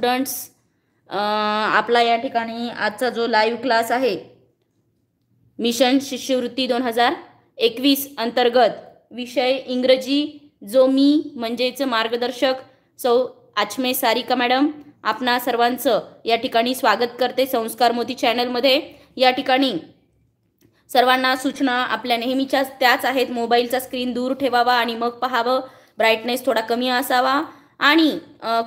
students आपला या ठिकाणी आजचा जो लाईव्ह क्लास आहे मिशन शिष्यवृत्ती दोन हजार एकवीस अंतर्गत विषय इंग्रजी जो मी म्हणजेच मार्गदर्शक सौ आचमे सारिका मॅडम आपणा सर्वांचं या ठिकाणी स्वागत करते संस्कार मोती चॅनलमध्ये या ठिकाणी सर्वांना सूचना आपल्या नेहमीच्याच त्याच आहेत मोबाईलचा स्क्रीन दूर ठेवावा आणि मग पहावं ब्राईटनेस थोडा कमी असावा आणि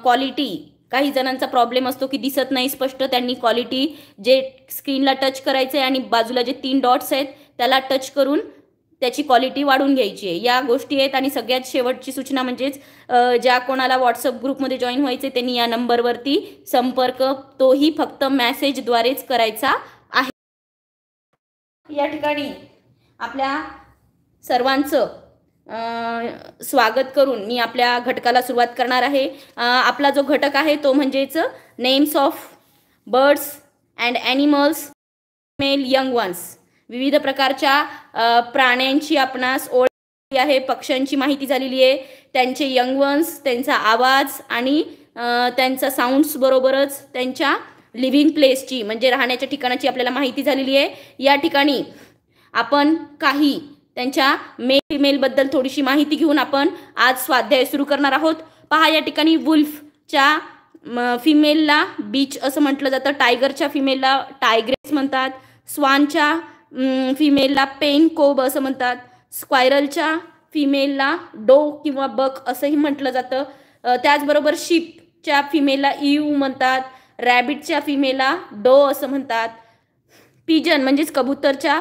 क्वालिटी काही जणांचा प्रॉब्लेम असतो की दिसत नाही स्पष्ट त्यांनी क्वालिटी जे स्क्रीनला टच करायचं आहे आणि बाजूला जे तीन डॉट्स आहेत त्याला टच करून त्याची क्वालिटी वाढून घ्यायची आहे या गोष्टी आहेत आणि सगळ्यात शेवटची सूचना म्हणजेच ज्या कोणाला व्हॉट्सअप ग्रुपमध्ये जॉईन व्हायचे त्यांनी या नंबरवरती संपर्क तोही फक्त मॅसेजद्वारेच करायचा आहे या ठिकाणी आपल्या सर्वांचं स्वागत करून मी आपल्या घटकाला सुरुवात करणार आहे आपला जो घटक आहे तो म्हणजेच names of birds and animals male young ones विविध प्रकारच्या प्राण्यांची आपणास ओळख आहे पक्ष्यांची माहिती झालेली आहे त्यांचे यंग वन्स त्यांचा आवाज आणि त्यांचा साऊंड्स बरोबरच त्यांच्या लिव्हिंग प्लेसची म्हणजे राहण्याच्या ठिकाणाची आपल्याला माहिती झालेली आहे या ठिकाणी आपण काही त्यांच्या मेल फिमेलबद्दल थोडीशी माहिती घेऊन आपण आज स्वाध्याय सुरू करणार आहोत पहा या ठिकाणी वुल्फच्या फिमेलला बीच असं म्हटलं जातं टायगरच्या फिमेलला टायग्रेस म्हणतात स्वानच्या फिमेलला पेन कोब असं म्हणतात स्क्वायरलच्या फिमेलला डो किंवा बक असंही म्हटलं जातं त्याचबरोबर शिपच्या फिमेलला इव म्हणतात रॅबिटच्या फिमेलला डो असं म्हणतात पिजन म्हणजेच कबूतरच्या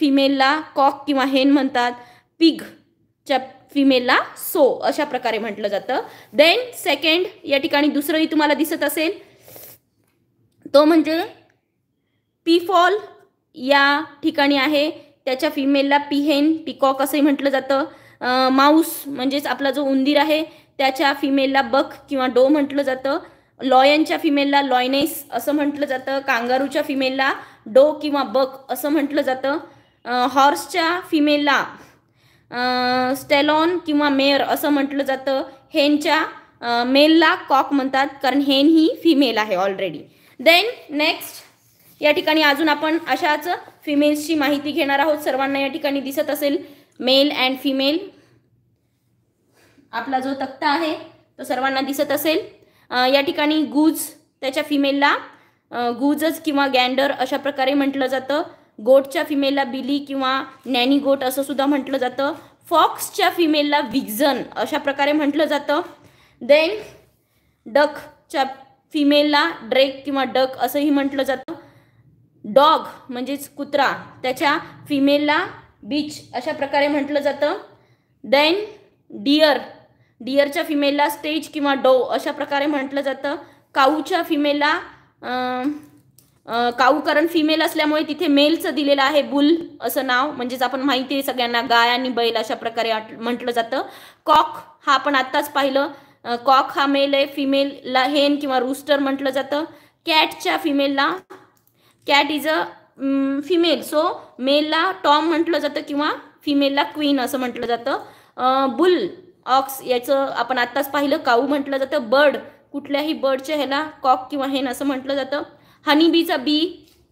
फिमेलला कॉक किंवा हेन म्हणतात पिगच्या फिमेलला सो अशा प्रकारे म्हटलं जातं देन सेकंड या ठिकाणी दुसरंही तुम्हाला दिसत असेल तो म्हणजे पीफॉल या ठिकाणी आहे त्याच्या फिमेलला पिहेन पिकॉक असंही म्हटलं जातं माऊस म्हणजेच आपला जो उंदीर आहे त्याच्या फिमेलला बक किंवा डो म्हटलं जातं लॉयनच्या फिमेलला लॉयनेस असं म्हटलं जातं कांगारूच्या फिमेलला डो किंवा बक असं म्हटलं जातं हॉर्सच्या फिमेलला स्टेलॉन किंवा मेअर असं म्हटलं जातं हेनच्या मेलला कॉक म्हणतात कारण हेन ही फिमेल आहे ऑलरेडी देन नेक्स्ट या ठिकाणी अजून आपण अशाच फिमेल्सची माहिती घेणार आहोत सर्वांना या ठिकाणी दिसत असेल मेल अँड फिमेल आपला जो तक्ता आहे तो सर्वांना दिसत असेल या ठिकाणी गुज त्याच्या फिमेलला गुजच किंवा गँडर अशा प्रकारे म्हटलं जातं गोटच्या फिमेलला बिली किंवा नॅनी गोट असं सुद्धा म्हटलं जातं फॉक्सच्या फिमेलला विग्झन अशा प्रकारे म्हटलं जातं देन डकच्या फिमेलला ड्रेक किंवा डक असंही म्हटलं जातं डॉग म्हणजेच कुत्रा त्याच्या फिमेलला बीच अशा प्रकारे म्हटलं जातं देन डिअर डिअरच्या फिमेलला स्टेज किंवा डो अशा प्रकारे म्हटलं जातं काऊच्या फिमेलला काऊ कारण फिमेल असल्यामुळे तिथे मेलचं दिलेलं आहे बुल असं नाव म्हणजेच आपण माहिती आहे सगळ्यांना गाय आणि बैल अशा प्रकारे म्हटलं जातं कॉक हा आपण आत्ताच पाहिलं कॉक हा मेल आहे फिमेलला हेन किंवा रूस्टर म्हटलं जातं कॅटच्या फिमेलला cat is a female so मेलला टॉम म्हटलं जातं किंवा फिमेलला क्वीन असं म्हटलं जातं बुल ऑक्स याचं आपण आत्ताच पाहिलं काऊ म्हटलं जातं बर्ड कुठल्याही बर्डच्या ह्याला कॉक किंवा हेन असं म्हटलं जातं हनीबीचा बी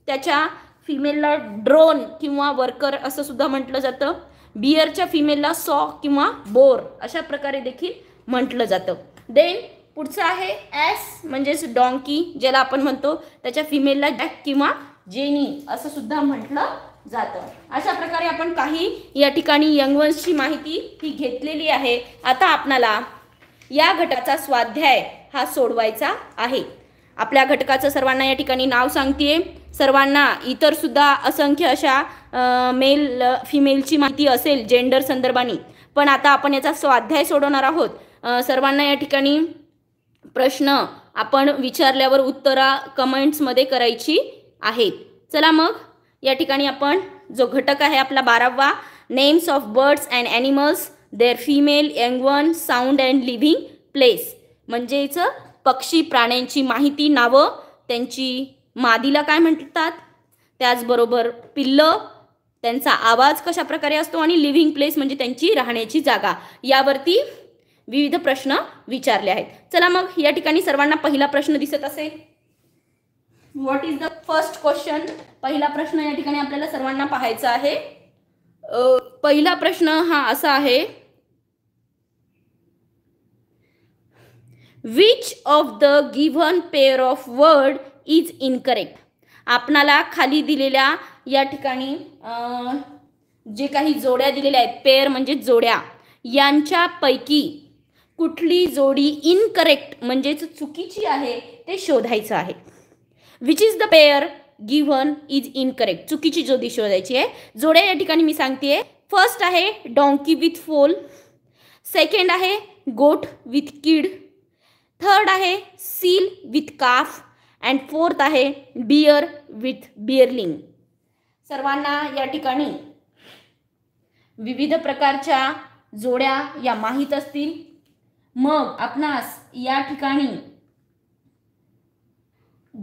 त्याच्या फिमेलला ड्रोन किंवा वर्कर असं सुद्धा म्हटलं जातं बियरच्या फिमेलला सॉ किंवा बोर अशा प्रकारे देखील म्हटलं जातं देन पुढचं आहे ॲस म्हणजेच डॉंकी ज्याला आपण म्हणतो त्याच्या फिमेलला डॅक किंवा जेनी असं सुद्धा म्हटलं जातं अशा प्रकारे आपण काही या ठिकाणी यंगवन्सची माहिती ही घेतलेली आहे आता आपणाला या घटाचा स्वाध्याय हा सोडवायचा आहे आपल्या घटकाचं सर्वांना या ठिकाणी नाव सांगते सर्वांना इतर सुद्धा असंख्य अशा मेल फिमेलची माहिती असेल जेंडर संदर्भाने पण आता आपण याचा स्वाध्याय सोडवणार आहोत सर्वांना या ठिकाणी प्रश्न आपण विचारल्यावर उत्तरा कमेंट्समध्ये करायची आहेत चला मग या ठिकाणी आपण जो घटक आहे आपला बारावा names of birds and animals their female young one sound and living place म्हणजेच पक्षी प्राण्यांची माहिती नावं त्यांची मादीला काय म्हणतात त्याचबरोबर पिल्लं त्यांचा आवाज कशा प्रकारे असतो आणि लिव्हिंग प्लेस म्हणजे त्यांची राहण्याची जागा यावरती विविध प्रश्न विचारले आहेत चला मग या ठिकाणी सर्वांना पहिला प्रश्न दिसत असेल what is the first question पहिला प्रश्न या ठिकाणी आपल्याला सर्वांना पाहायचा आहे पहिला प्रश्न हा असा आहे which of the given pair of word is incorrect आपणाला खाली दिलेल्या या ठिकाणी जे काही जोड्या दिलेल्या आहेत पेअर म्हणजे जोड्या यांच्यापैकी कुठली जोडी इनकरेक्ट म्हणजेच चुकीची आहे ते शोधायचं आहे which is the pair given is incorrect चुकीची जोडी शोधायची आहे जोड्या या ठिकाणी मी सांगते फर्स्ट आहे डॉंकी विथ फोल सेकंड आहे गोट विथ किड थर्ड आहे seal with calf and fourth आहे बियर विथ बियरलिंग सर्वांना या ठिकाणी विविध प्रकारच्या जोड्या या माहीत असतील मग आपणास या ठिकाणी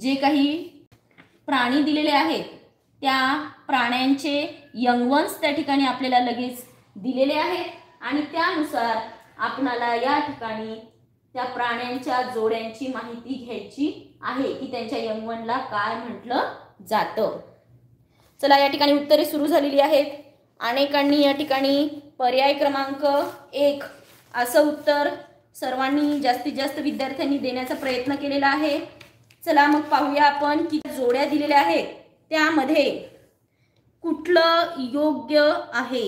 जे काही प्राणी दिलेले आहेत त्या प्राण्यांचे यंगवन्स त्या ठिकाणी आपल्याला लगेच दिलेले आहेत आणि त्यानुसार आपणाला या ठिकाणी त्या प्राण्यांच्या जोड्यांची माहिती घ्यायची आहे की त्यांच्या यंगवनला काय म्हटलं जातं चला या ठिकाणी उत्तरे सुरू झालेली आहेत अनेकांनी या ठिकाणी पर्याय क्रमांक एक असं उत्तर सर्वांनी जास्तीत जास्त विद्यार्थ्यांनी देण्याचा प्रयत्न केलेला आहे चला मग पाहूया आपण की जोड्या दिलेल्या आहेत त्यामध्ये कुठलं योग्य आहे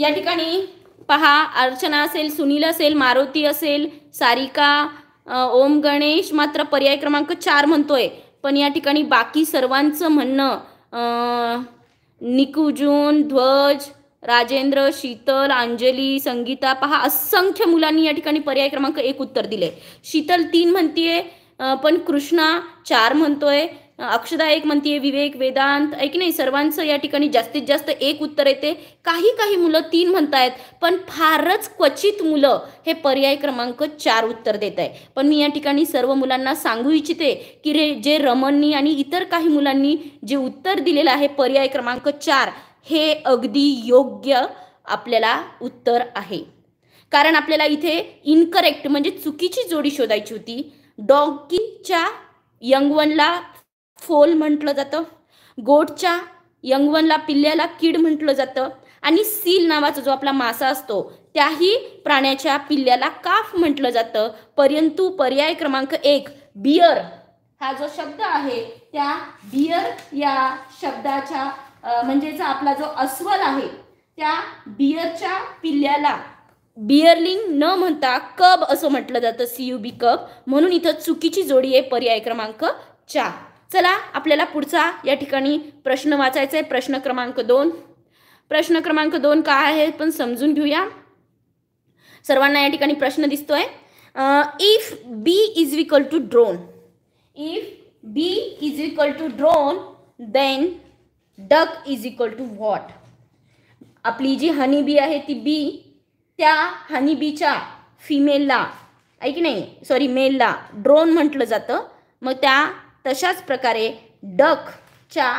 या ठिकाणी पहा अर्चना असेल सुनील असेल मारुती असेल सारिका ओम गणेश मात्र पर्याय क्रमांक चार म्हणतोय पण या ठिकाणी बाकी सर्वांचं म्हणणं निकुजून ध्वज राजेंद्र शीतल अंजली संगीता पहा असंख्य मुलांनी या ठिकाणी पर्याय क्रमांक एक उत्तर दिले शीतल तीन म्हणतीये पण कृष्णा चार म्हणतोय अक्षदा एक म्हणतीये विवेक वेदांत ऐक नाही सर्वांचं या ठिकाणी जास्तीत जास्त एक उत्तर येते काही काही मुलं तीन म्हणतायत पण फारच क्वचित मुलं हे पर्याय क्रमांक चार उत्तर देत आहे पण मी या ठिकाणी सर्व मुलांना सांगू इच्छिते की रे जे रमणनी आणि इतर काही मुलांनी जे उत्तर दिलेलं आहे पर्याय क्रमांक चार हे अगदी योग्य आपल्याला उत्तर आहे कारण आपल्याला इथे इनकरेक्ट म्हणजे चुकीची जोडी शोधायची होती यंग यंगवनला फोल म्हटलं जातं गोटच्या यंगवनला पिल्ल्याला किड म्हटलं जातं आणि सील नावाचा जो आपला मासा असतो त्याही प्राण्याच्या पिल्ल्याला काफ म्हटलं जातं परंतु पर्याय क्रमांक एक बियर हा जो शब्द आहे त्या बियर या शब्दाच्या म्हणजेच आपला जो अस्वल आहे त्या बियरच्या पिल्ल्याला बियरलिंग न म्हणता कब असं म्हटलं जातं सी यू बी कब म्हणून इथं चुकीची जोडी आहे पर्याय क्रमांक चार चला आपल्याला पुढचा या ठिकाणी प्रश्न वाचायचा आहे प्रश्न क्रमांक दोन प्रश्न क्रमांक दोन काय आहे पण समजून घेऊया सर्वांना या ठिकाणी प्रश्न दिसतोय if bee is equal to drone if bee is equal to drone then duck is equal to what आपली जी हनी बी आहे ती बी त्या हनी बीच्या फिमेलला ऐक नाही सॉरी मेलला ड्रोन म्हटलं जातं मग त्या तशाच प्रकारे डकच्या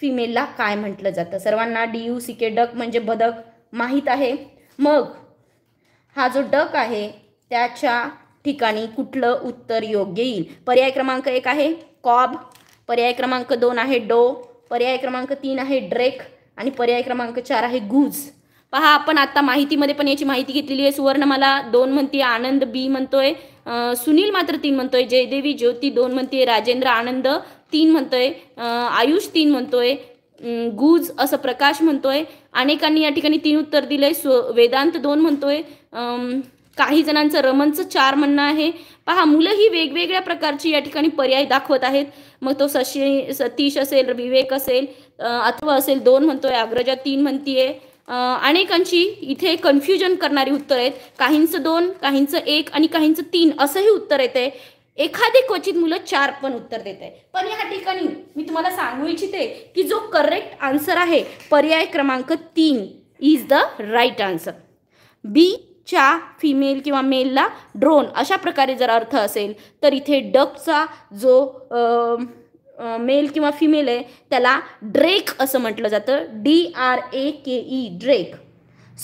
फिमेलला काय म्हटलं जातं सर्वांना D U C K duck म्हणजे बदक माहीत आहे मग हा जो डक आहे त्याच्या ठिकाणी कुठलं उत्तर योग्य येईल पर्याय क्रमांक एक आहे कॉब पर्याय क्रमांक दोन आहे डो पर्याय क्रमांक तीन आहे ड्रेक आणि पर्याय क्रमांक चार आहे गुज पहा आपण आता माहितीमध्ये पण याची माहिती घेतलेली आहे सुवर्ण मला दोन म्हणते आनंद बी म्हणतोय सुनील मात्र तीन म्हणतोय जयदेवी ज्योती दोन म्हणते राजेंद्र आनंद तीन म्हणतोय आयुष तीन म्हणतोय गुज असं प्रकाश म्हणतोय अनेकांनी या ठिकाणी तीन उत्तर दिलंय सो वेदांत दोन म्हणतोय काही जणांचं रमणचं चार म्हणणं आहे पहा मुलं ही वेगवेगळ्या प्रकारची या ठिकाणी पर्याय दाखवत आहेत मग तो सशी सतीश असेल विवेक असेल अथवा असेल दोन म्हणतोय अग्रजा तीन म्हणतीये अनेकांची इथे कन्फ्युजन करणारी उत्तर आहेत काहींचं दोन काहींचं एक आणि काहींचं तीन असंही उत्तर येते एखादी क्वचित मुलं चार पण उत्तर देत आहे पण या ठिकाणी मी तुम्हाला सांगू इच्छिते की जो करेक्ट आन्सर आहे पर्याय क्रमांक तीन इज द राईट आन्सर बी च्या फिमेल किंवा मेलला ड्रोन अशा प्रकारे जर अर्थ असेल तर इथे डकचा जो मेल किंवा फिमेल आहे त्याला ड्रेक असं म्हटलं जातं D R A K E drake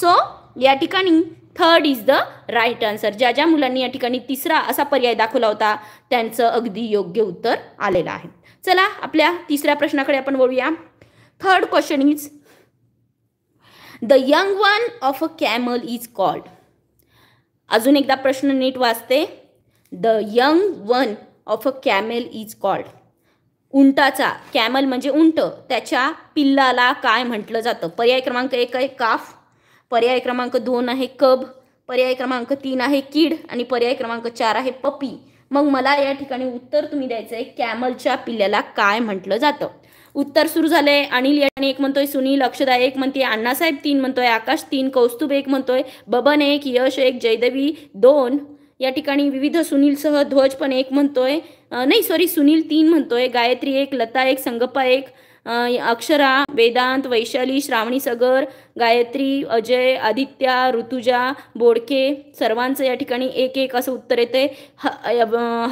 so या ठिकाणी third is the right answer ज्या ज्या मुलांनी या ठिकाणी तिसरा असा पर्याय दाखवला होता त्यांचं अगदी योग्य उत्तर आलेलं आहे चला आपल्या तिसऱ्या प्रश्नाकडे आपण वळूया third question is the young one of a camel is called अजून एकदा प्रश्न नीट वाचते the young one of a camel is called उंटाचा कॅमल म्हणजे उंट त्याच्या पिल्लाला काय म्हटलं जातं पर्याय क्रमांक एक आहे काफ पर्याय क्रमांक दोन आहे कब पर्याय क्रमांक तीन आहे कीड आणि पर्याय क्रमांक चार आहे पपी मग मला या ठिकाणी उत्तर तुम्ही द्यायचं आहे कॅमलच्या पिल्ल्याला काय म्हटलं जातं उत्तर सुरू झालंय अनिल यांनी एक म्हणतोय सुनील अक्षदा एक म्हणते अण्णासाहेब तीन म्हणतोय आकाश तीन कौस्तुभ एक म्हणतोय बबन एक यश एक जयदेवी दोन या ठिकाणी विविध सुनीलसह ध्वज पण एक म्हणतोय नाही सॉरी सुनील तीन म्हणतोय गायत्री एक लता एक संगप्पा एक अक्षरा वेदांत वैशाली श्रावणी सगर गायत्री अजय आदित्या ऋतुजा बोडके सर्वांचं या ठिकाणी एक एक असं उत्तर येते ह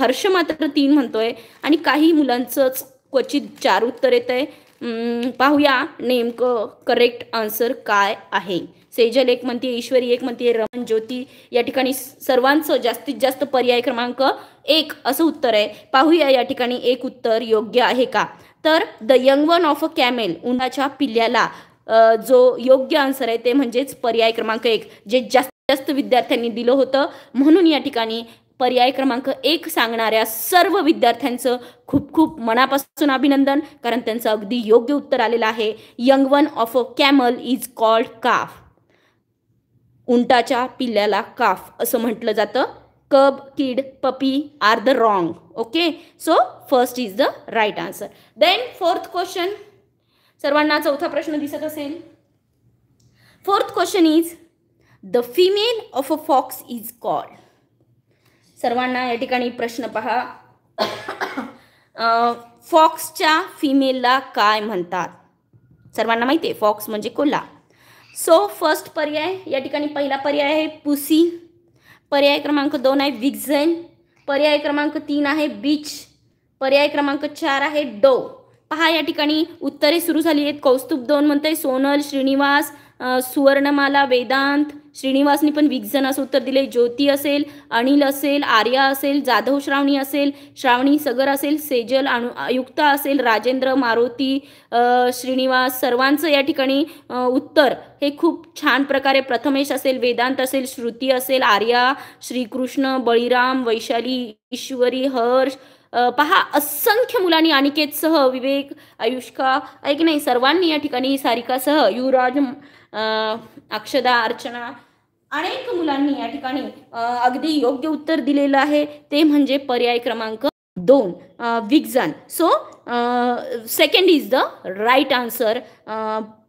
हर्ष मात्र तीन म्हणतोय आणि काही मुलांचंच क्वचित चार उत्तर येत आहे पाहूया नेमकं करेक्ट आन्सर काय आहे सेजल एक म्हणते ईश्वरी एक म्हणते रमण ज्योती या ठिकाणी सर्वांचं जास्तीत जास्त पर्याय क्रमांक एक असं उत्तर आहे पाहूया या ठिकाणी एक उत्तर योग्य आहे का तर the young one of a camel उन्हाच्या पिल्ल्याला जो योग्य आन्सर आहे ते म्हणजेच पर्याय क्रमांक एक जे जास्त जास्त विद्यार्थ्यांनी दिलं होतं म्हणून या ठिकाणी पर्याय क्रमांक एक सांगणाऱ्या सर्व विद्यार्थ्यांचं खूप खूप मनापासून अभिनंदन कारण त्यांचं अगदी योग्य उत्तर आलेलं आहे young one of a camel is called calf उंटाच्या पिल्ल्याला काफ असं म्हटलं जातं cub kid puppy are the wrong okay so first is the right answer then fourth question सर्वांना चौथा प्रश्न दिसत असेल fourth question is the female of a fox is called सर्वांना या ठिकाणी प्रश्न पहा फॉक्सच्या फिमेलला काय म्हणतात सर्वांना माहिती आहे फॉक्स म्हणजे कोल्हा सो फर्स्ट पर्याय या ठिकाणी पहिला पर्याय आहे पुसी पर्याय क्रमांक दोन आहे विगझेन पर्याय क्रमांक तीन आहे बीच पर्याय क्रमांक चार आहे डो पहा या ठिकाणी उत्तरे सुरू झाली आहेत कौस्तुभ दोन म्हणते सोनल श्रीनिवास सुवर्णमाला वेदांत श्रीनिवासनी पण वीस जणांचं उत्तर दिले ज्योती असेल अनिल असेल आर्या असेल जाधव श्रावणी असेल श्रावणी सगर असेल सेजल अनु आयुक्ता असेल राजेंद्र मारुती श्रीनिवास सर्वांचं या ठिकाणी उत्तर हे खूप छान प्रकारे प्रथमेश असेल वेदांत असेल श्रुती असेल आर्या श्रीकृष्ण बळीराम वैशाली ईश्वरी हर्ष पहा असंख्य मुलांनी सह विवेक आयुष्का ऐक नाही सर्वांनी या ठिकाणी सारिकासह युवराज अक्षदा अर्चना अनेक मुलांनी या ठिकाणी अगदी योग्य उत्तर दिलेलं आहे ते म्हणजे पर्याय क्रमांक दोन vixen so second is the right answer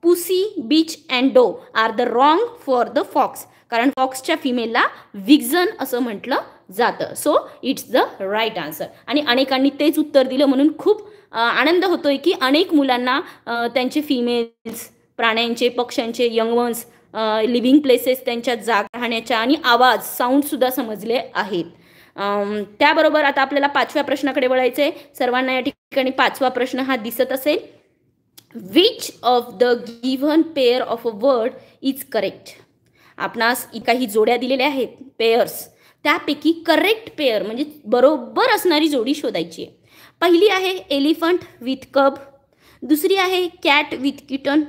pussy bitch and doe are the wrong for the fox कारण फॉक्सच्या फिमेलला विग्जन असं म्हटलं जातं so it's the right answer आणि अनेकांनी तेच उत्तर दिलं म्हणून खूप आनंद होतोय की अनेक मुलांना त्यांचे फिमेल्स प्राण्यांचे पक्ष्यांचे यंगवन्स लिव्हिंग प्लेसेस त्यांच्या जागा राहण्याच्या आणि आवाज साऊंडसुद्धा समजले आहेत त्याबरोबर आता आपल्याला पाचव्या प्रश्नाकडे वळायचं सर्वांना या ठिकाणी पाचवा प्रश्न हा दिसत असेल which of the given pair of a word is correct आपणास काही जोड्या दिलेल्या आहेत पेअर्स त्यापैकी करेक्ट पेअर म्हणजे बरोबर असणारी जोडी शोधायची आहे पहिली आहे एलिफंट विथ कब दुसरी आहे कॅट विथ किटन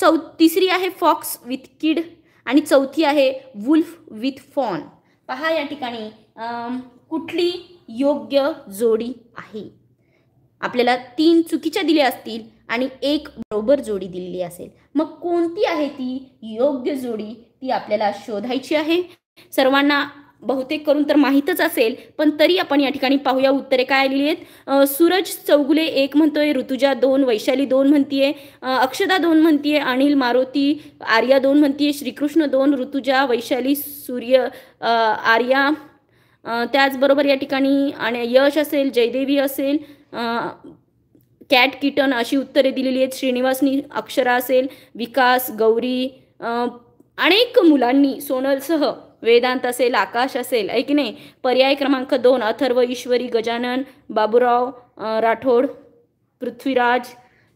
चौ तिसरी आहे फॉक्स विथ किड आणि चौथी आहे वुल्फ विथ फॉन पहा या ठिकाणी कुठली योग्य जोडी आहे आपल्याला तीन चुकीच्या दिल्या असतील आणि एक बरोबर जोडी दिलेली असेल मग कोणती आहे ती योग्य जोडी ती आपल्याला शोधायची आहे सर्वांना बहुतेक करून तर माहीतच असेल पण तरी आपण या ठिकाणी पाहूया उत्तरे काय आलेली आहेत सूरज चौगुले एक म्हणतोय ऋतुजा दोन वैशाली दोन म्हणतीये अक्षदा दोन म्हणतीये अनिल मारुती आर्या दोन म्हणतीये श्रीकृष्ण दोन ऋतुजा वैशाली सूर्य आर्या त्याचबरोबर या ठिकाणी आणि यश असेल जयदेवी असेल कॅट किटन अशी उत्तरे दिलेली आहेत श्रीनिवासनी अक्षरा असेल विकास गौरी अनेक मुलांनी सोनलसह वेदांत असेल आकाश असेल ऐक नाही पर्याय क्रमांक दोन अथर्व ईश्वरी गजानन बाबूराव राठोड पृथ्वीराज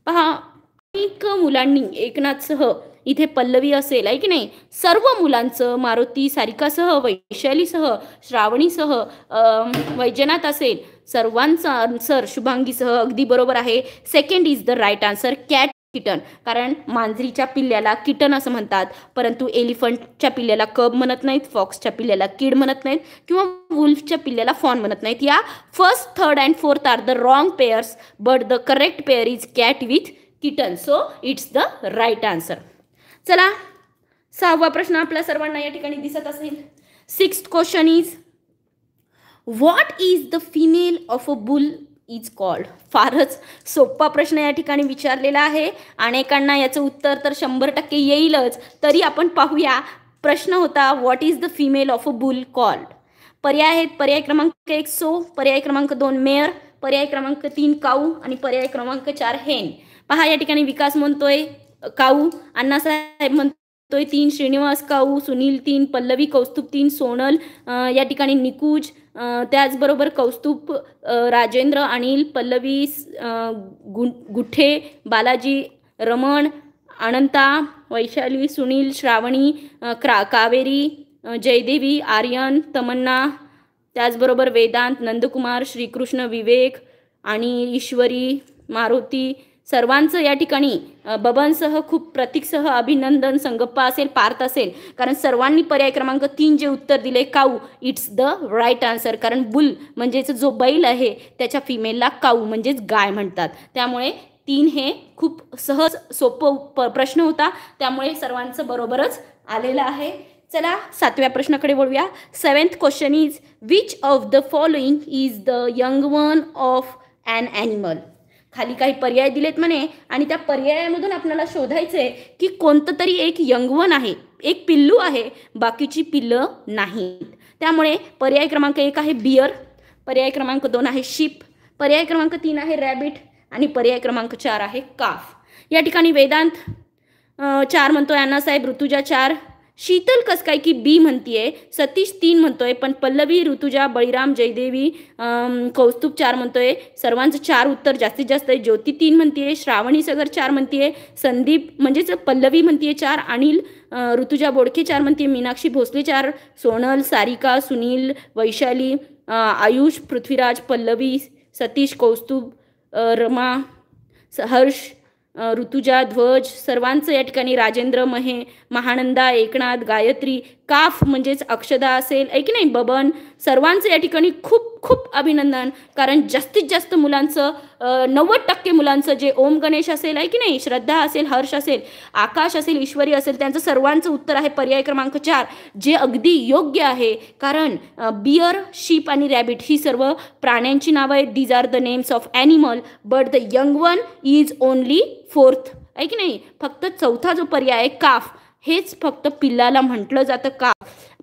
पहा अनेक मुलांनी एकनाथसह इथे पल्लवी असेल आहे नाही सर्व मुलांचं मारुती सारिकासह वैशालीसह श्रावणीसह वैजनाथ असेल सर्वांचा आन्सर शुभांगीसह अगदी बरोबर आहे second is the right answer cat kitten कारण मांजरीच्या पिल्ल्याला किटन असं म्हणतात परंतु एलिफंटच्या पिल्ल्याला कब म्हणत नाहीत फॉक्सच्या पिल्ल्याला किड म्हणत नाहीत किंवा वुल्फच्या पिल्ल्याला फॉन म्हणत नाहीत या first third and fourth are the wrong pairs but the correct pair is cat with kitten so it's the right answer चला सहावा प्रश्न आपल्या सर्वांना या ठिकाणी दिसत असेल sixth question is what is the female of a bull is called फारच सोपा प्रश्न या ठिकाणी विचारलेला आहे अनेकांना याचं उत्तर तर शंभर टक्के येईलच तरी आपण पाहूया प्रश्न होता what is the female of a bull called पर्याय आहेत पर्याय क्रमांक एक सो पर्याय क्रमांक दोन मेयर पर्याय क्रमांक तीन काऊ आणि पर्याय क्रमांक चार हेन पहा या ठिकाणी विकास म्हणतोय काऊ अण्णासाहेब म्हणतो तोय तीन श्रीनिवास काऊ सुनील तीन पल्लवी कौस्तुभ तीन सोनल या ठिकाणी निकुज त्याचबरोबर कौस्तुभ राजेंद्र अनिल पल्लवी गु गुठे बालाजी रमण अनंता वैशाली सुनील श्रावणी क्रा कावेरी जयदेवी आर्यन तमन्ना त्याचबरोबर वेदांत नंदकुमार श्रीकृष्ण विवेक आणि ईश्वरी मारुती सर्वांचं या ठिकाणी बबनसह खूप प्रतीकसह अभिनंदन संगप्पा असेल पार्थ असेल कारण सर्वांनी पर्याय क्रमांक तीन जे उत्तर दिले cow it's the right answer कारण बुल म्हणजेच जो बैल आहे त्याच्या फिमेलला काऊ म्हणजेच गाय म्हणतात त्यामुळे तीन हे खूप सहज सोपं प प्रश्न होता त्यामुळे सर्वांचं बरोबरच आलेलं आहे चला सातव्या प्रश्नाकडे वळूया seventh question is which of the following is the young one of an animal खाली काही पर्याय दिलेत म्हणे आणि त्या पर्यायामधून आपल्याला शोधायचं आहे की कोणतं तरी एक यंगवन आहे एक पिल्लू आहे बाकीची पिल्लं नाहीत त्यामुळे पर्याय क्रमांक एक आहे बियर पर्याय क्रमांक दोन आहे शिप पर्याय क्रमांक तीन आहे रॅबिट आणि पर्याय क्रमांक चार आहे काफ या ठिकाणी वेदांत चार म्हणतो साहेब ऋतुजा चार शीतल कस काय की बी म्हणतीये सतीश तीन म्हणतोय पण पल्लवी ऋतुजा बळीराम जयदेवी कौस्तुभ चार म्हणतोय सर्वांचं चार उत्तर जास्तीत जास्त आहे ज्योती तीन म्हणतीये श्रावणी सगर चार म्हणतीये संदीप म्हणजेच पल्लवी म्हणतीये चार अनिल ऋतुजा बोडके चार म्हणतीये मीनाक्षी भोसले चार सोनल सारिका सुनील वैशाली आयुष पृथ्वीराज पल्लवी सतीश कौस्तुभ रमा हर्ष ऋतुजा ध्वज सर्वांचं या ठिकाणी राजेंद्र महे महानंदा एकनाथ गायत्री काफ म्हणजेच अक्षदा असेल ऐक नाही बबन सर्वांचं या ठिकाणी खूप खूप अभिनंदन कारण जास्तीत जास्त मुलांचं नव्वद टक्के मुलांचं जे ओम गणेश असेल आहे की नाही श्रद्धा असेल हर्ष असेल आकाश असेल ईश्वरी असेल त्यांचं सर्वांचं उत्तर आहे पर्याय क्रमांक चार जे अगदी योग्य आहे कारण बियर शीप आणि रॅबिट ही सर्व प्राण्यांची नावं आहेत these are the names of animal but the young one is only fourth आहे की नाही फक्त चौथा जो पर्याय आहे काफ हेच फक्त पिल्लाला म्हटलं जातं का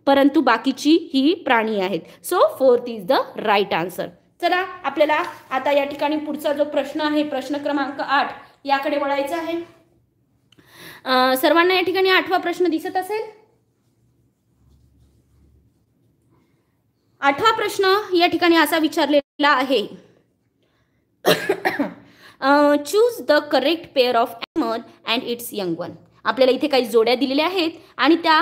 परंतु बाकीची ही प्राणी आहेत so fourth is the right answer चला आपल्याला आता या ठिकाणी पुढचा जो प्रश्न आहे प्रश्न क्रमांक आठ याकडे वळायचा आहे सर्वांना या ठिकाणी आठवा प्रश्न दिसत असेल आठवा प्रश्न या ठिकाणी असा विचारलेला आहे choose the correct pair of animal and its young one आपल्याला इथे काही जोड्या दिलेल्या आहेत आणि त्या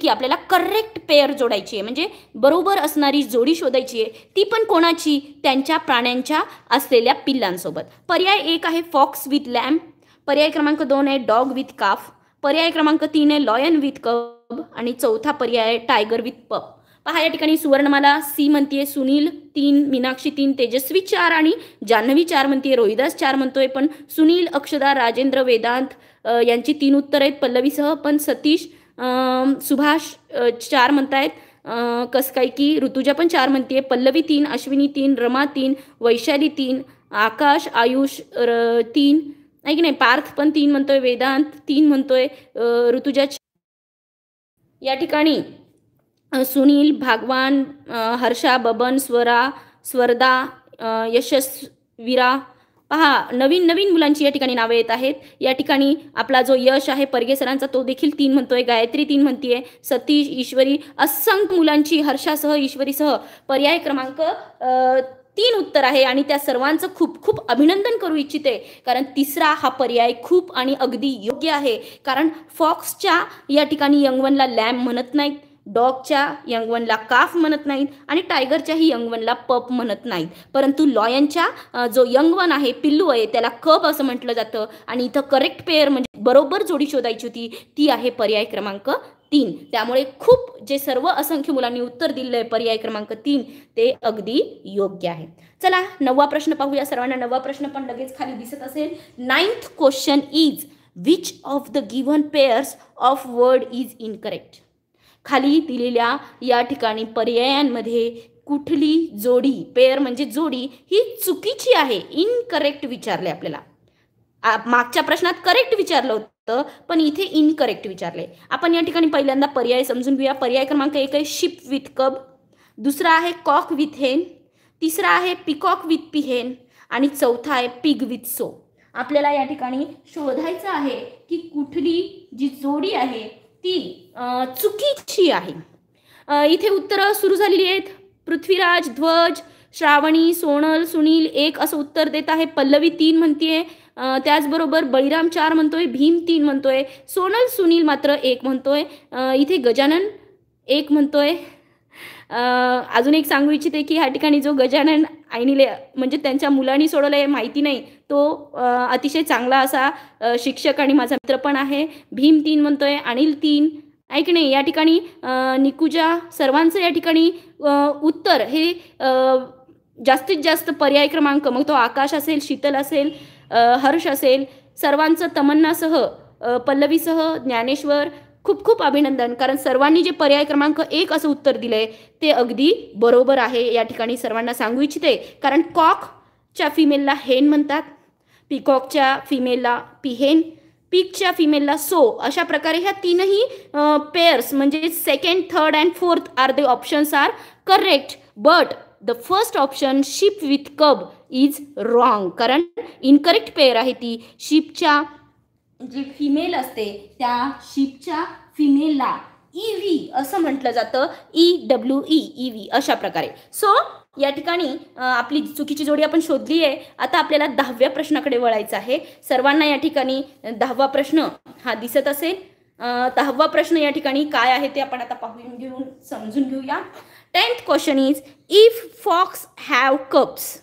की आपल्याला करेक्ट पेअर जोडायची आहे म्हणजे बरोबर असणारी जोडी शोधायची आहे ती पण कोणाची त्यांच्या प्राण्यांच्या असलेल्या पिल्लांसोबत पर्याय एक आहे फॉक्स विथ लॅम्प पर्याय क्रमांक दोन आहे डॉग विथ काफ पर्याय क्रमांक तीन आहे लॉयन विथ कब आणि चौथा पर्याय आहे टायगर विथ पप पहा या ठिकाणी सुवर्णमाला सी म्हणतीये सुनील तीन मीनाक्षी तीन तेजस्वी चार आणि जान्हवी चार म्हणतीये रोहिदास चार म्हणतोय पण सुनील अक्षदा राजेंद्र वेदांत यांची तीन उत्तर आहेत पल्लवीसह पण सतीश सुभाष चार म्हणतायत कसकाय की ऋतुजा पण चार म्हणतीये पल्लवी तीन अश्विनी तीन रमा तीन वैशाली तीन आकाश आयुष र तीन नाही की नाही पार्थ पण तीन म्हणतोय वेदांत तीन म्हणतोय ऋतुजा या ठिकाणी सुनील भागवान हर्षा बबन स्वरा स्वर्धा यशस्वीरा पहा नवीन नवीन मुलांची या ठिकाणी नावं येत आहेत या ठिकाणी आपला जो यश आहे परगेसरांचा तो देखील तीन म्हणतोय गायत्री तीन म्हणतीये सतीश ईश्वरी असंख्य मुलांची हर्षासह ईश्वरीसह पर्याय क्रमांक तीन उत्तर आहे आणि त्या सर्वांचं खूप खूप अभिनंदन करू इच्छिते कारण तिसरा हा पर्याय खूप आणि अगदी योग्य आहे कारण फॉक्सच्या या ठिकाणी यंगवनला लॅम म्हणत नाहीत डॉगच्या वनला काफ म्हणत नाहीत आणि टायगरच्याही यंगवनला पप म्हणत नाहीत परंतु लॉयनच्या जो यंगवन आहे पिल्लू आहे त्याला कप असं म्हटलं जातं आणि इथं करेक्ट पेअर म्हणजे बरोबर जोडी शोधायची होती ती आहे पर्याय क्रमांक तीन त्यामुळे खूप जे सर्व असंख्य मुलांनी उत्तर दिलं आहे पर्याय क्रमांक तीन ते अगदी योग्य आहे चला नववा प्रश्न पाहूया सर्वांना नववा प्रश्न पण लगेच खाली दिसत असेल ninth question is which of the given pairs of word is incorrect खाली दिलेल्या या ठिकाणी पर्यायांमध्ये कुठली जोडी पेअर म्हणजे जोडी ही चुकीची आहे इनकरेक्ट विचारले आपल्याला मागच्या प्रश्नात करेक्ट विचारलं होतं पण इथे इनकरेक्ट विचारले आपण या ठिकाणी पहिल्यांदा पर्याय समजून घेऊया पर्याय क्रमांक एक आहे शिप विथ कब दुसरा आहे कॉक विथ हेन तिसरा आहे पिकॉक विथ पिहेन आणि चौथा आहे पिग विथ सो आपल्याला या ठिकाणी शोधायचं आहे की कुठली जी जोडी आहे ती चुकीची आहे इथे उत्तरं सुरू झालेली आहेत पृथ्वीराज ध्वज श्रावणी सोनल सुनील एक असं उत्तर देत आहे पल्लवी तीन म्हणतीये त्याचबरोबर बळीराम चार म्हणतोय भीम तीन म्हणतोय सोनल सुनील मात्र एक म्हणतोय इथे गजानन एक म्हणतोय अजून एक सांगू इच्छिते की ह्या ठिकाणी जो गजानन आईनीले म्हणजे त्यांच्या मुलांनी सोडवलं आहे माहिती नाही तो अतिशय चांगला असा शिक्षक आणि माझा मित्र पण आहे भीम तीन म्हणतोय अनिल तीन ऐक नाही या ठिकाणी निकुजा सर्वांचं या ठिकाणी उत्तर हे जास्तीत जास्त पर्याय क्रमांक मग तो आकाश असेल शीतल असेल हर्ष असेल सर्वांचं तमन्नासह पल्लवीसह ज्ञानेश्वर खूप खूप अभिनंदन कारण सर्वांनी जे पर्याय क्रमांक एक असं उत्तर दिलं आहे ते अगदी बरोबर आहे या ठिकाणी सर्वांना सांगू इच्छिते कारण कॉकच्या फिमेलला हेन म्हणतात पिकॉकच्या फिमेलला पिहेन पिकच्या फिमेलला सो अशा प्रकारे ह्या तीनही पेअर्स म्हणजे second third and fourth are the options are correct but the first option sheep with cub is wrong कारण इनकरेक्ट पेअर आहे ती शिपच्या जे फिमेल असते त्या शिपच्या फिमेलला ई व्ही असं म्हटलं जातं E W E E V अशा प्रकारे सो या ठिकाणी आपली चुकीची जोडी आपण शोधली आहे आता आपल्याला दहाव्या प्रश्नाकडे वळायचं आहे सर्वांना या ठिकाणी दहावा प्रश्न हा दिसत असेल दहावा प्रश्न या ठिकाणी काय आहे ते आपण आता पाहून घेऊन समजून घेऊया tenth question is if fox have cubs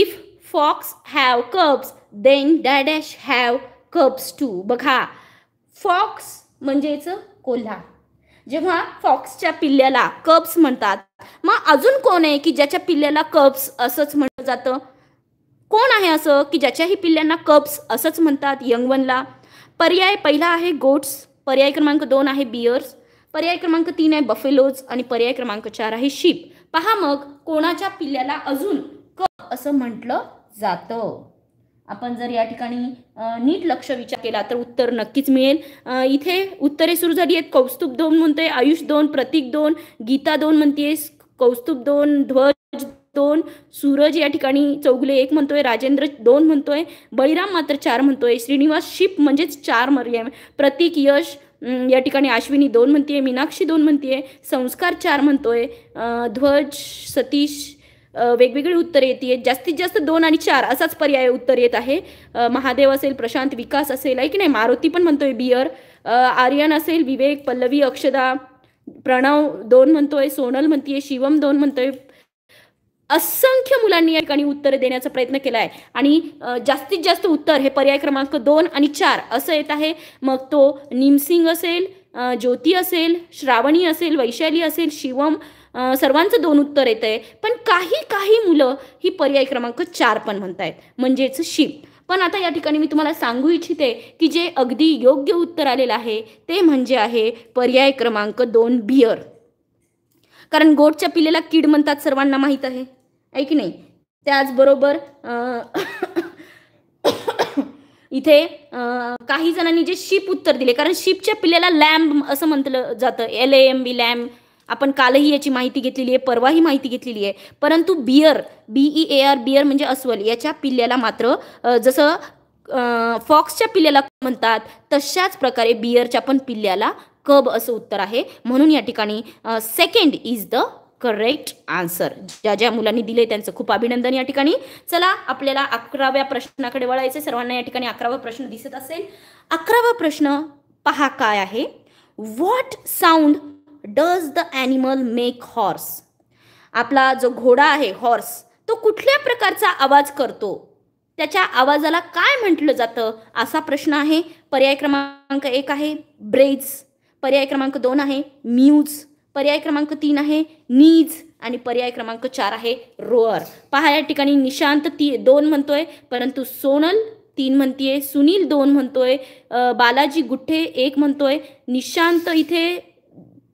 if fox have cubs then dash have cubs too बघा फॉक्स म्हणजेच कोल्हा जेव्हा फॉक्सच्या पिल्ल्याला कप्स म्हणतात मग अजून कोण आहे की ज्याच्या पिल्ल्याला कप्स असंच म्हटलं जातं कोण आहे असं की ज्याच्याही पिल्ल्यांना कप्स असंच म्हणतात यंगवनला पर्याय पहिला आहे गोट्स पर्याय क्रमांक दोन आहे बियर्स पर्याय क्रमांक तीन आहे बफेलोज आणि पर्याय क्रमांक चार आहे शिप पहा मग कोणाच्या पिल्ल्याला अजून कप असं म्हटलं जातं आपण जर या ठिकाणी नीट लक्ष विचार केला तर उत्तर नक्कीच मिळेल इथे उत्तरे सुरू झाली आहेत कौस्तुभ दोन म्हणतोय आयुष दोन प्रतीक दोन गीता दोन म्हणते कौस्तुभ दोन ध्वज दोन सूरज या ठिकाणी चौगुले एक म्हणतोय राजेंद्र दोन म्हणतोय बळीराम मात्र चार म्हणतोय श्रीनिवास शिप म्हणजेच चार मर्याम प्रतीक यश या ठिकाणी अश्विनी दोन म्हणतीये मीनाक्षी दोन म्हणतीये संस्कार चार म्हणतोय ध्वज सतीश वेगवेगळी उत्तरे येते जास्तीत जास्त दोन आणि चार असाच पर्याय उत्तर येत आहे महादेव असेल प्रशांत विकास असेल आहे की नाही मारुती पण म्हणतोय बियर आर्यन असेल विवेक पल्लवी अक्षदा प्रणव दोन म्हणतोय सोनल म्हणतीये शिवम दोन म्हणतोय असंख्य मुलांनी या ठिकाणी उत्तर देण्याचा प्रयत्न केला आहे आणि जास्तीत जास्त उत्तर हे पर्याय क्रमांक दोन आणि चार असं येत आहे मग तो निमसिंग असेल ज्योती असेल श्रावणी असेल वैशाली असेल शिवम सर्वांचं दोन उत्तर येतं आहे पण काही काही मुलं ही पर्याय क्रमांक चार पण म्हणतायत म्हणजेच शिप पण आता या ठिकाणी मी तुम्हाला सांगू इच्छिते की जे अगदी योग्य उत्तर आलेलं आहे ते म्हणजे आहे पर्याय क्रमांक दोन बियर कारण गोडच्या पिलेला कीड म्हणतात सर्वांना माहीत आहे ऐक नाही त्याचबरोबर इथे काही जणांनी जे शिप उत्तर दिले कारण शिपच्या पिलेला लॅम्ब असं म्हटलं जातं एल एम बी लॅम्ब आपण कालही याची माहिती घेतलेली आहे परवाही माहिती घेतलेली आहे परंतु bear B E A e R bear म्हणजे अस्वल याच्या पिल्ल्याला मात्र जसं फॉक्सच्या पिल्ल्याला म्हणतात तशाच प्रकारे बियरच्या पण पिल्ल्याला कब असं उत्तर आहे म्हणून या ठिकाणी second is the correct answer ज्या ज्या मुलांनी दिले त्यांचं खूप अभिनंदन या ठिकाणी चला आपल्याला अकराव्या प्रश्नाकडे वळायचं सर्वांना या ठिकाणी अकरावा प्रश्न दिसत असेल अकरावा प्रश्न पहा काय आहे what sound does the animal make horse आपला जो घोडा आहे हॉर्स तो कुठल्या प्रकारचा आवाज करतो त्याच्या आवाजाला काय म्हटलं जातं असा प्रश्न आहे पर्याय क्रमांक एक आहे ब्रेज पर्याय क्रमांक दोन आहे म्यूज पर्याय क्रमांक तीन आहे नीज आणि पर्याय क्रमांक चार आहे रोअर पहा या ठिकाणी निशांत ती दोन म्हणतोय परंतु सोनल तीन म्हणतीये सुनील दोन म्हणतोय बालाजी गुठ्ठे एक म्हणतोय निशांत इथे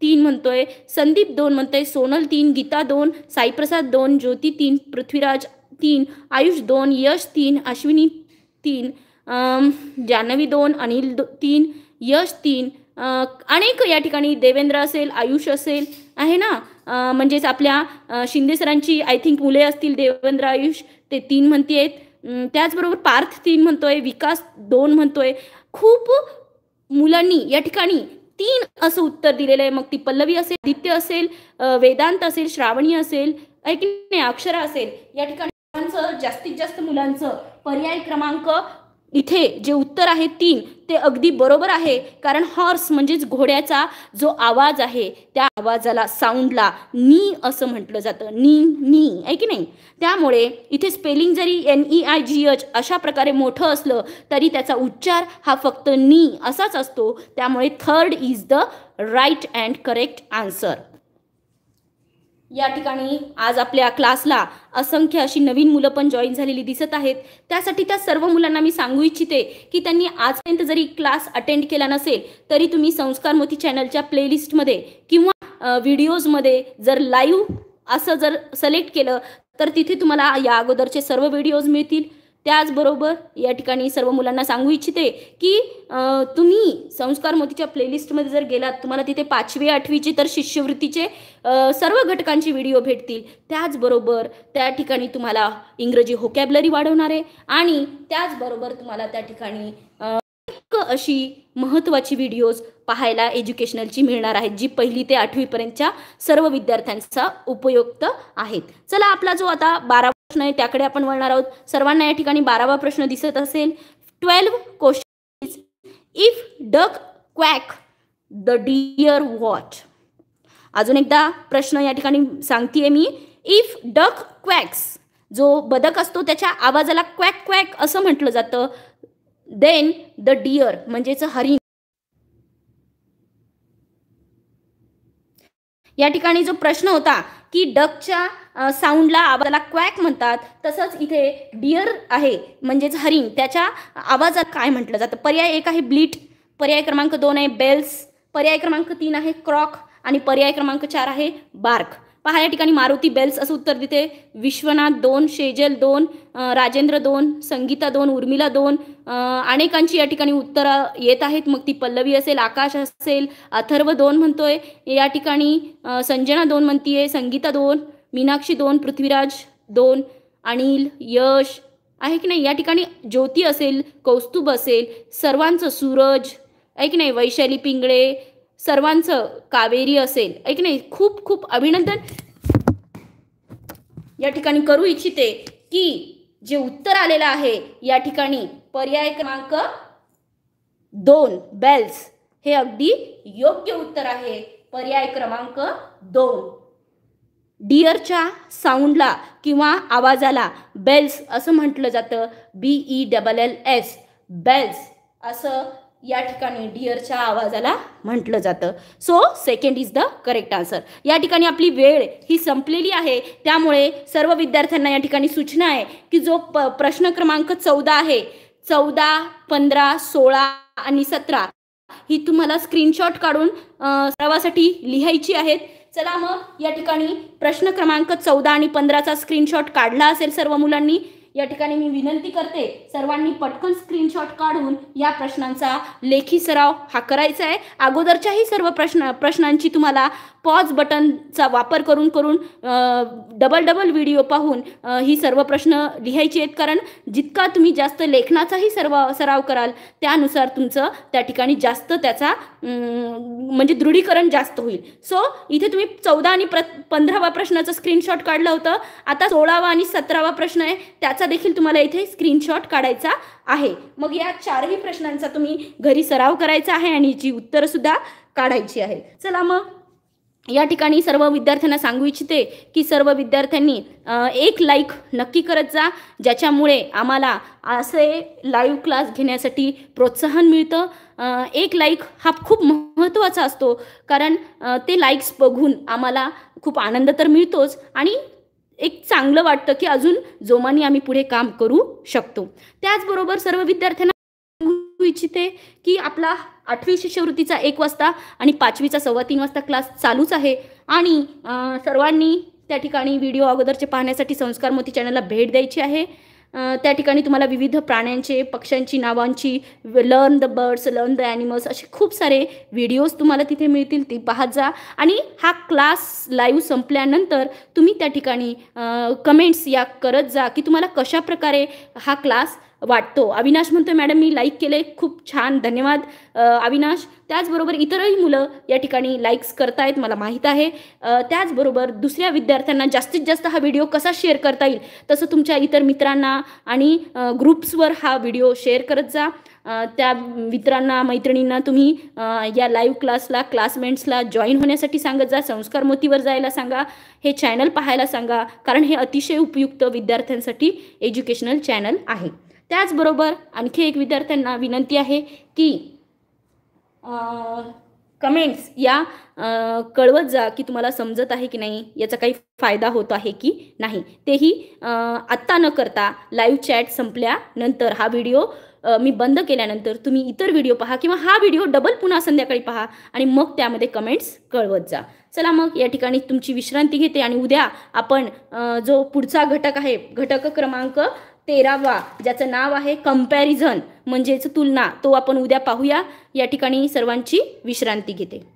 तीन म्हणतोय संदीप दोन म्हणतोय सोनल तीन गीता दोन साईप्रसाद दोन ज्योती तीन पृथ्वीराज तीन आयुष दोन यश तीन अश्विनी तीन जान्हवी दोन अनिल दो तीन यश तीन अनेक या ठिकाणी देवेंद्र असेल आयुष असेल आहे ना म्हणजेच आपल्या शिंदे सरांची आय थिंक मुले असतील देवेंद्र आयुष ते तीन म्हणते आहेत त्याचबरोबर पार्थ तीन म्हणतोय विकास दोन म्हणतोय खूप मुलांनी या ठिकाणी तीन असं उत्तर दिलेलं आहे मग ती पल्लवी असेल आदित्य असेल वेदांत असेल श्रावणी असेल की नाही अक्षरा असेल या ठिकाणी जास्तीत जास्त मुलांचं पर्याय क्रमांक इथे जे उत्तर आहे तीन ते अगदी बरोबर आहे कारण हॉर्स म्हणजेच घोड्याचा जो आवाज आहे त्या आवाजाला साऊंडला नी असं म्हटलं जातं नी नी आहे की नाही त्यामुळे इथे स्पेलिंग जरी N E I G H अशा प्रकारे मोठं असलं तरी त्याचा उच्चार हा फक्त नी असाच असतो त्यामुळे third is the right and correct answer या ठिकाणी आज आपल्या क्लासला असंख्य अशी नवीन मुलं पण जॉईन झालेली दिसत आहेत त्यासाठी त्या सर्व मुलांना मी सांगू इच्छिते की त्यांनी आजपर्यंत जरी क्लास अटेंड केला नसेल तरी तुम्ही संस्कार मोती चॅनलच्या प्लेलिस्टमध्ये किंवा व्हिडिओजमध्ये जर लाईव्ह असं जर सलेक्ट केलं तर तिथे तुम्हाला या अगोदरचे सर्व व्हिडिओज मिळतील त्याचबरोबर या ठिकाणी सर्व मुलांना सांगू इच्छिते की तुम्ही संस्कार मोतीच्या प्लेलिस्टमध्ये जर गेलात तुम्हाला तिथे पाचवी आठवीची तर शिष्यवृत्तीचे सर्व घटकांची व्हिडिओ भेटतील त्याचबरोबर त्या ठिकाणी तुम्हाला इंग्रजी होकॅबलरी वाढवणार आहे आणि त्याचबरोबर तुम्हाला त्या ठिकाणी अशी महत्त्वाची व्हिडिओज पाहायला एज्युकेशनलची मिळणार आहेत जी पहिली ते आठवीपर्यंतच्या सर्व विद्यार्थ्यांचा उपयुक्त आहेत चला आपला जो आता बारा प्रश्न आहे त्याकडे आपण वळणार आहोत सर्वांना या ठिकाणी बारावा प्रश्न दिसत असेल twelve question if duck quack the deer what अजून एकदा प्रश्न या ठिकाणी सांगतेय मी इफ डक क्वॅक्स जो बदक असतो त्याच्या आवाजाला क्वॅक क्वॅक असं म्हटलं जातं देन द डियर म्हणजेच हरिण या ठिकाणी जो प्रश्न होता की डकच्या साऊंडला आवाजाला क्वॅक म्हणतात तसंच इथे डिअर आहे म्हणजेच हरिंग त्याच्या आवाजात काय म्हटलं जातं पर्याय एक आहे ब्लीट पर्याय क्रमांक दोन आहे बेल्स पर्याय क्रमांक तीन आहे क्रॉक आणि पर्याय क्रमांक चार आहे बार्क पहा या ठिकाणी मारुती बेल्स असं उत्तर देते विश्वनाथ दोन शेजल दोन राजेंद्र दोन संगीता दोन उर्मिला दोन अनेकांची या ठिकाणी उत्तरं येत आहेत मग ती पल्लवी असेल आकाश असेल अथर्व दोन म्हणतोय या ठिकाणी संजना दोन म्हणतीये संगीता दोन मीनाक्षी दोन पृथ्वीराज दोन अनिल यश आहे की नाही या ठिकाणी ज्योती असेल कौस्तुभ असेल सर्वांचं सूरज आहे की नाही वैशाली पिंगळे सर्वांचं कावेरी असेल आहे की नाही खूप खूप अभिनंदन या ठिकाणी करू इच्छिते की जे उत्तर आलेलं आहे या ठिकाणी पर्याय क्रमांक दोन बेल्स हे अगदी योग्य उत्तर आहे पर्याय क्रमांक दोन डिअरच्या साऊंडला किंवा आवाजाला बेल्स असं म्हटलं जातं B E double L S bells असं या ठिकाणी डिअरच्या आवाजाला म्हटलं जातं so second is the correct answer या ठिकाणी आपली वेळ ही संपलेली आहे त्यामुळे सर्व विद्यार्थ्यांना या ठिकाणी सूचना आहे की जो प्रश्न क्रमांक चौदा आहे चौदा पंधरा सोळा आणि सतरा ही तुम्हाला स्क्रीनशॉट काढून सर्वासाठी लिहायची आहेत चला मग या ठिकाणी प्रश्न क्रमांक चौदा आणि पंधराचा स्क्रीनशॉट काढला असेल सर्व मुलांनी या ठिकाणी मी विनंती करते सर्वांनी पटकन स्क्रीनशॉट काढून या प्रश्नांचा लेखी सराव हा करायचा आहे अगोदरच्याही सर्व प्रश्न प्रश्नांची तुम्हाला पॉज बटनचा वापर करून करून डबल डबल व्हिडिओ पाहून ही सर्व प्रश्न लिहायचे आहेत कारण जितका तुम्ही जास्त लेखनाचाही सर्व सराव कराल त्यानुसार तुमचं त्या ठिकाणी जास्त त्याचा म्हणजे दृढीकरण जास्त होईल सो इथे तुम्ही चौदा आणि प्र पंधरावा प्रश्नाचं स्क्रीनशॉट काढलं होतं आता सोळावा आणि सतरावा प्रश्न आहे त्याचा देखील तुम्हाला इथे स्क्रीनशॉट काढायचा आहे मग या चारही प्रश्नांचा तुम्ही घरी सराव करायचा आहे आणि जी उत्तरंसुद्धा काढायची आहे चला मग या ठिकाणी सर्व विद्यार्थ्यांना सांगू इच्छिते की सर्व विद्यार्थ्यांनी एक लाईक नक्की करत जा ज्याच्यामुळे आम्हाला असे लाईव्ह क्लास घेण्यासाठी प्रोत्साहन मिळतं एक लाईक हा खूप महत्त्वाचा असतो कारण ते लाईक्स बघून आम्हाला खूप आनंद तर मिळतोच आणि एक चांगलं वाटतं की अजून जोमाने आम्ही पुढे काम करू शकतो त्याचबरोबर सर्व विद्यार्थ्यांना सांगू इच्छिते की आपला आठवी शिष्यवृत्तीचा एक वाजता आणि पाचवीचा सव्वा तीन वाजता क्लास चालूच आहे आणि सर्वांनी त्या ठिकाणी व्हिडिओ अगोदरचे पाहण्यासाठी संस्कार मोती चॅनलला भेट द्यायची आहे त्या ठिकाणी तुम्हाला विविध प्राण्यांचे पक्ष्यांची नावांची learn the birds learn the animals असे खूप सारे व्हिडिओज तुम्हाला तिथे मिळतील ते पाहत जा आणि हा क्लास लाईव्ह संपल्यानंतर तुम्ही त्या ठिकाणी कमेंट्स या करत जा की तुम्हाला कशाप्रकारे हा क्लास वाटतो अविनाश म्हणतोय मॅडम मी लाईक केले खूप छान धन्यवाद अविनाश त्याचबरोबर इतरही मुलं या ठिकाणी लाईक्स करतायत मला माहीत आहे त्याचबरोबर दुसऱ्या विद्यार्थ्यांना जास्तीत जास्त हा व्हिडिओ कसा शेअर करता येईल तसं तुमच्या इतर मित्रांना आणि ग्रुप्सवर हा व्हिडिओ शेअर करत जा त्या मित्रांना मैत्रिणींना तुम्ही या लाईव्ह क्लासला क्लासमेंट्सला जॉईन होण्यासाठी सांगत जा संस्कार मोतीवर जायला सांगा हे चॅनल पाहायला सांगा कारण हे अतिशय उपयुक्त विद्यार्थ्यांसाठी एज्युकेशनल चॅनल आहे त्याचबरोबर आणखी एक विद्यार्थ्यांना विनंती आहे की कमेंट्स या कळवत जा की तुम्हाला समजत आहे की नाही याचा काही फायदा होत आहे की नाही तेही आत्ता न करता लाईव्ह चॅट संपल्यानंतर हा व्हिडिओ मी बंद केल्यानंतर तुम्ही इतर व्हिडिओ पहा किंवा हा व्हिडिओ डबल पुन्हा संध्याकाळी पहा आणि मग त्यामध्ये कमेंट्स कळवत जा चला मग या ठिकाणी तुमची विश्रांती घेते आणि उद्या आपण जो पुढचा घटक आहे घटक क्रमांक तेरावा ज्याचं नाव आहे कंपॅरिझन म्हणजेच तुलना तो आपण उद्या पाहूया या ठिकाणी सर्वांची विश्रांती घेते